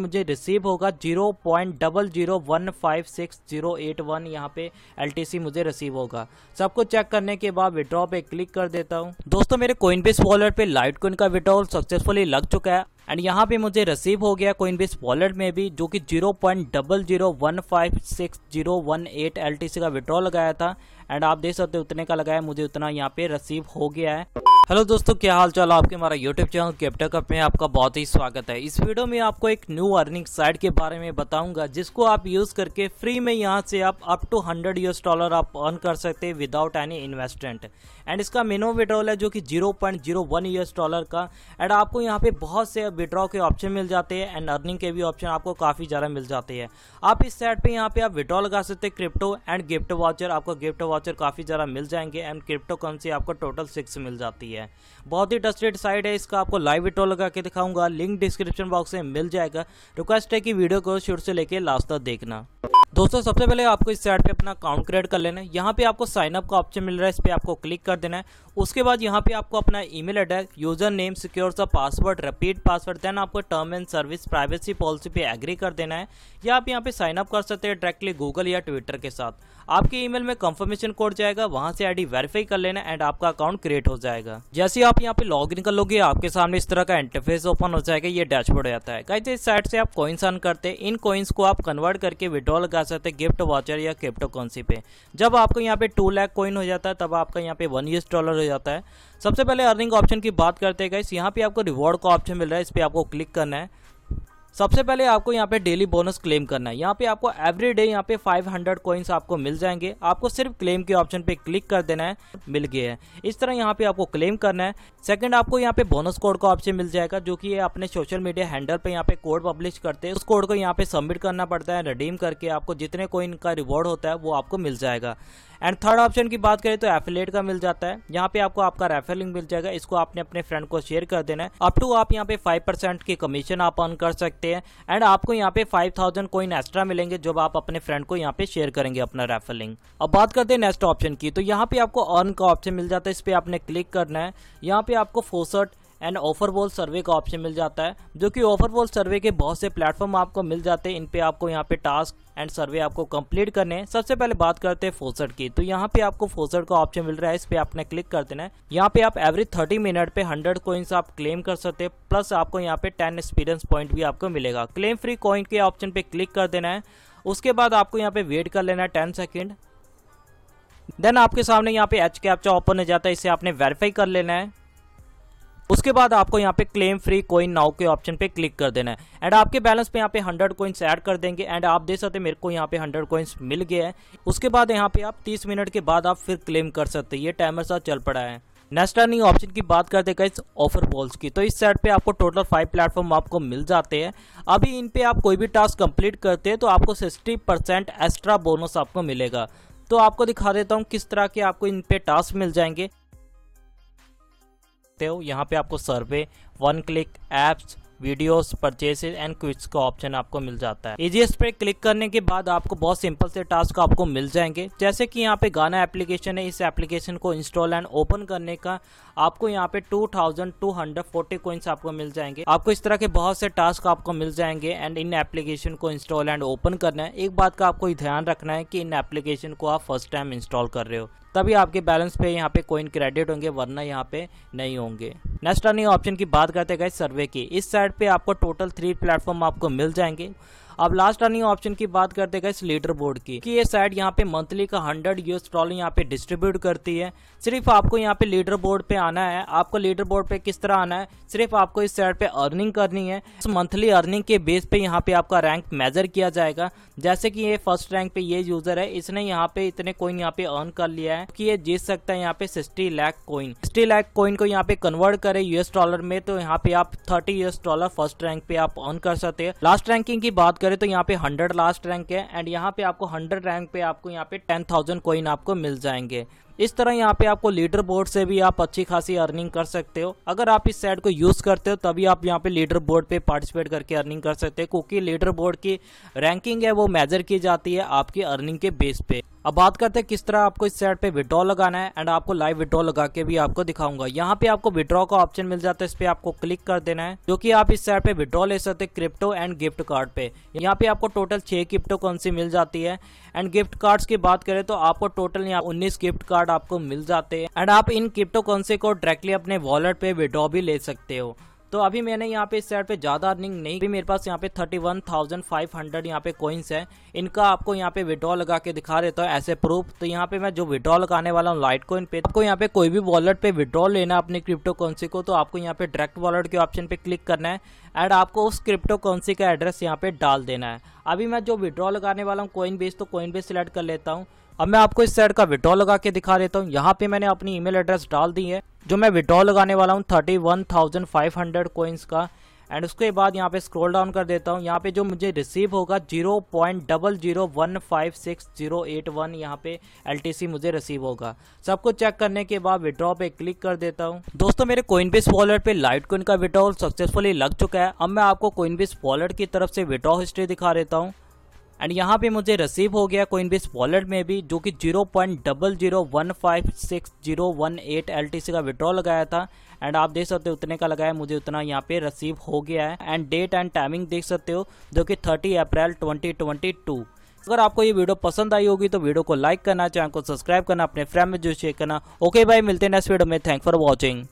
मुझे रिसीव होगा zero point double zero one five six zero eight one यहाँ पे एलटीसी मुझे रिसीव होगा सब कुछ चेक करने के बाद विड्रॉ पे क्लिक कर देता हूँ दोस्तों मेरे कोइन बेस वॉलेट पे लाइट कोइन का विड्रॉल सक्सेसफुली लग चुका है एंड यहाँ पे मुझे रिसीव हो गया कोइन बेस वॉलेट में भी जो कि zero point double zero one five six zero one eight L T C का विड्रॉ लगाया था एंड आप देख सकते हो उतने का लगाया मुझे उतना यहाँ पे रिसीव हो गया है हेलो दोस्तों क्या हाल चाल आपके हमारा यूट्यूब चैनल कप में आपका बहुत ही स्वागत है इस वीडियो में आपको एक न्यू अर्निंग साइट के बारे में बताऊंगा जिसको आप यूज़ करके फ्री में यहां से आप अप टू 100 यूएस डॉलर आप अर्न कर सकते हैं विदाउट एनी इन्वेस्टमेंट एंड इसका मिनिमम विड्रॉल है जो कि जीरो पॉइंट डॉलर का एंड आपको यहाँ पे बहुत से विड्रॉ के ऑप्शन मिल जाते हैं एंड अर्निंग के भी ऑप्शन आपको काफ़ी ज़्यादा मिल जाते हैं आप इस साइट पर यहाँ पे आप विड्रॉ लगा सकते हैं क्रिप्टो एंड गिफ्ट वाचर आपको गिफ्ट वाचर काफ़ी ज़रा मिल जाएंगे एंड क्रिप्टो करेंसी आपको टोटल सिक्स मिल जाती है बहुत ही ट्रस्टेड साइट है इसका आपको लाइव विटो लगा के दिखाऊंगा लिंक डिस्क्रिप्शन बॉक्स में मिल जाएगा रिक्वेस्ट है कि वीडियो को शुरू से लेकर लास्ट तक देखना दोस्तों सबसे पहले आपको इस साइड पे अपना अकाउंट क्रिएट कर लेना है यहाँ पे आपको साइन अप का ऑप्शन मिल रहा है इस पर आपको क्लिक कर देना है उसके बाद यहाँ पे आपको अपना email address user name secure सा पासवर्ड रिपीट पासवर्ड देन आपको term and service privacy policy पे एग्री कर देना है या आप यहाँ पे साइनअप कर सकते हैं डायरेक्टली गूगल या ट्विटर के साथ आपके ई में कंफर्मेशन कोड जाएगा वहाँ से आई वेरीफाई कर लेना एंड आपका अकाउंट क्रिएट हो जाएगा जैसे आप यहाँ पे लॉग इन कर लोगे आपके सामने इस तरह का इंटरफेस ओपन हो जाएगा ये डैशबोर्ड हो जाता है इस साइड से आप कॉइन्स अर्न करते हैं इन कॉइन्स को आप कन्वर्ट करके विड्रॉल कर लगा सकते हैं गिफ्ट वाचर या क्रिप्टो करेंसी पे जब आपको यहाँ पे टू लैक कॉइन हो जाता है तब आपका यहाँ पे वन यूएस डॉलर हो जाता है सबसे पहले अर्निंग ऑप्शन की बात करते हैं गाइस यहाँ पे आपको रिवॉर्ड का ऑप्शन मिल रहा है इस पर आपको क्लिक करना है सबसे पहले आपको यहाँ पे डेली बोनस क्लेम करना है यहाँ पे आपको एवरी डे यहाँ पे 500 कॉइन्स आपको मिल जाएंगे आपको सिर्फ क्लेम के ऑप्शन पे क्लिक कर देना है मिल गए हैं इस तरह यहाँ पे आपको क्लेम करना है सेकंड आपको यहाँ पे बोनस कोड का ऑप्शन मिल जाएगा जो कि अपने सोशल मीडिया हैंडल पर यहाँ पे कोड पब्लिश करते हैं उस कोड को यहाँ पे सबमिट करना पड़ता है रिडीम करके आपको जितने कोइन का रिवॉर्ड होता है वो आपको मिल जाएगा एंड थर्ड ऑप्शन की बात करें तो एफिलेट का मिल जाता है यहाँ पे आपको आपका रेफर लिंक मिल जाएगा इसको आपने अपने फ्रेंड को शेयर कर देना है अप टू आप यहाँ पे फाइव परसेंट की कमीशन आप अर्न कर सकते हैं एंड आपको यहाँ पे फाइव थाउजेंड कोइन एक्स्ट्रा मिलेंगे जब आप अपने फ्रेंड को यहाँ पे शेयर करेंगे अपना रेफर लिंक अब बात करते हैं नेक्स्ट ऑप्शन की तो यहाँ पे आपको अर्न का ऑप्शन मिल जाता है इस पर आपने क्लिक करना है यहाँ पे आपको faucet and offer wall survey का ऑप्शन मिल जाता है जो कि ऑफर वॉल सर्वे के बहुत से प्लेटफॉर्म आपको मिल जाते हैं इन पे आपको यहाँ पे टास्क एंड सर्वे आपको कंप्लीट करने हैं सबसे पहले बात करते हैं फोसट की तो यहाँ पे आपको फोसट का ऑप्शन मिल रहा है इस पे आपने क्लिक कर देना है यहाँ पे आप एवरी थर्टी मिनट पे हंड्रेड कोइंस आप क्लेम कर सकते हैं प्लस आपको यहाँ पे टेन एक्सपीरियंस पॉइंट भी आपको मिलेगा क्लेम फ्री कॉइन के ऑप्शन पे क्लिक कर देना है उसके बाद आपको यहाँ पे वेट कर लेना है टेन सेकेंड देन आपके सामने यहाँ पे एच कैप्चा ओपन हो जाता है इसे आपने वेरीफाई कर लेना है उसके बाद आपको यहाँ पे क्लेम फ्री कोइन नाउ के ऑप्शन पे क्लिक कर देना है एंड आपके बैलेंस पे यहाँ पे हंड्रेड कोइंस ऐड कर देंगे एंड आप देख सकते हैं मेरे को यहाँ पे हंड्रेड कोइंस मिल गया है उसके बाद यहाँ पे आप तीस मिनट के बाद आप फिर क्लेम कर सकते हैं ये टाइमर साथ चल पड़ा है नेक्स्ट रनिंग ऑप्शन की बात करते हैं इस ऑफर पोल्स की तो इस साइड पे आपको टोटल फाइव प्लेटफॉर्म आपको मिल जाते हैं अभी इन पे आप कोई भी टास्क कंप्लीट करते हैं तो आपको सिक्सटी परसेंट एक्स्ट्रा बोनस आपको मिलेगा तो आपको दिखा देता हूँ किस तरह के आपको इन पे टास्क मिल जाएंगे सकते हो यहाँ पे आपको survey one click apps videos purchases and quiz का ऑप्शन आपको मिल जाता है एजीएस पे क्लिक करने के बाद आपको बहुत सिंपल से टास्क आपको मिल जाएंगे जैसे कि यहाँ पे गाना एप्लीकेशन है इस एप्लीकेशन को इंस्टॉल एंड ओपन करने का आपको यहाँ पे 2240 कॉइन्स आपको मिल जाएंगे आपको इस तरह के बहुत से टास्क आपको मिल जाएंगे एंड इन एप्लीकेशन को इंस्टॉल एंड ओपन करना है एक बात का आपको ध्यान रखना है कि इन एप्लीकेशन को आप फर्स्ट टाइम इंस्टॉल कर रहे हो तभी आपके बैलेंस पे यहाँ पे कोइन क्रेडिट होंगे वरना यहाँ पे नहीं होंगे नेक्स्ट अर्निंग ऑप्शन की बात करते गए सर्वे की इस साइड पे आपको टोटल थ्री प्लेटफॉर्म आपको मिल जाएंगे अब लास्ट अर्निंग ऑप्शन की बात करते इस लीडर बोर्ड की कि ये साइड यहाँ पे मंथली का हंड्रेड यूएस डॉलर यहाँ पे डिस्ट्रीब्यूट करती है सिर्फ आपको यहाँ पे लीडर बोर्ड पे आना है आपको लीडर बोर्ड पे किस तरह आना है सिर्फ आपको इस साइड पे अर्निंग करनी है इस मंथली अर्निंग के बेस पे यहाँ पे आपका रैंक मेजर किया जाएगा जैसे कि ये फर्स्ट रैंक पे ये यूजर है इसने यहाँ पे इतने कोइन यहाँ पे अर्न कर लिया है कि ये जीत सकता है यहाँ पे sixty lakh coin sixty lakh coin को यहाँ पे कन्वर्ट करे यूएस डॉलर में तो यहाँ पे आप thirty US dollar first rank पे आप अर्न कर सकते हैं लास्ट रैंकिंग की बात करें तो यहाँ पे हंड्रेड लास्ट रैंक है एंड यहाँ पे आपको हंड्रेड रैंक पे आपको यहाँ पे टेन थाउजेंड कोइन आपको मिल जाएंगे इस तरह यहाँ पे आपको लीडर बोर्ड से भी आप अच्छी खासी अर्निंग कर सकते हो अगर आप इस साइड को यूज़ करते हो तभी आप यहाँ पे लीडर बोर्ड पे पार्टिसिपेट करके अर्निंग कर सकते हो क्योंकि लीडर बोर्ड की रैंकिंग है वो मेजर की जाती है आपकी अर्निंग के बेस पे अब बात करते हैं किस तरह आपको इस साइड पे विड्रॉ लगाना है एंड आपको लाइव विड्रॉ लगा के भी आपको दिखाऊंगा यहाँ पे आपको विड्रॉ का ऑप्शन मिल जाता है इस पे आपको क्लिक कर देना है जो कि आप इस साइड पे विड्रॉ ले सकते हैं क्रिप्टो एंड गिफ्ट कार्ड पे यहाँ पे आपको टोटल छह क्रिप्टो कौन सी मिल जाती है एंड गिफ्ट कार्ड की बात करें तो आपको टोटल यहाँ उन्नीस गिफ्ट कार्ड कार्ड आपको मिल जाते हैं एंड आप इन क्रिप्टो करेंसी को डायरेक्टली अपने वॉलेट पे विड्रॉ भी ले सकते हो तो अभी मैंने यहाँ पे इस साइड पे ज़्यादा अर्निंग नहीं अभी मेरे पास यहाँ पे 31,500 वन थाउजेंड फाइव हंड्रेड यहाँ पे कोइंस है इनका आपको यहाँ पे विड्रॉ लगा के दिखा देता हूँ ऐसे प्रूफ तो यहाँ पे मैं जो विड्रॉ लगाने वाला हूँ लाइट कोइन पे आपको यहाँ पे कोई भी वॉलेट पे विड्रॉ लेना अपनी क्रिप्टो करेंसी को तो आपको यहाँ पे डायरेक्ट वॉलेट के ऑप्शन पे क्लिक करना है एंड आपको उस क्रिप्टो करेंसी का एड्रेस यहाँ पे डाल देना है अभी मैं जो विड्रॉ लगाने वाला हूँ कोइन बेस तो कोइन बेस सिलेक्ट कर लेता हूँ अब मैं आपको इस साइड का विड्रॉ लगा के दिखा देता हूँ यहाँ पे मैंने अपनी ईमेल एड्रेस डाल दी है जो मैं विड्रॉ लगाने वाला हूँ thirty one thousand five hundred coins का एंड उसके बाद यहाँ पे स्क्रॉल डाउन कर देता हूँ यहाँ पे जो मुझे रिसीव होगा zero point double zero one five six zero eight one यहाँ पे एल मुझे रिसीव होगा सब कुछ चेक करने के बाद विड्रॉ पे क्लिक कर देता हूँ दोस्तों मेरे कोइन बेस वॉलेट पे लाइट कोइन का विड्रॉल सक्सेसफुली लग चुका है अब मैं आपको कोइन बेस वॉलेट की तरफ से विड्रॉ हिस्ट्री दिखा देता हूँ एंड यहाँ पे मुझे रिसीव हो गया कोइन बेस वॉलेट में भी जो कि zero point double zero one five six zero one eight L T C का विड्रॉ लगाया था एंड आप देख सकते हो उतने का लगाया मुझे उतना यहाँ पे रिसीव हो गया है एंड डेट एंड टाइमिंग देख सकते हो जो कि thirty April twenty twenty two अगर आपको ये वीडियो पसंद आई होगी तो वीडियो को लाइक करना चैनल को सब्सक्राइब करना अपने फ्रेंड में जो शेयर करना ओके भाई मिलते हैं नेक्स्ट वीडियो में थैंक फॉर वॉचिंग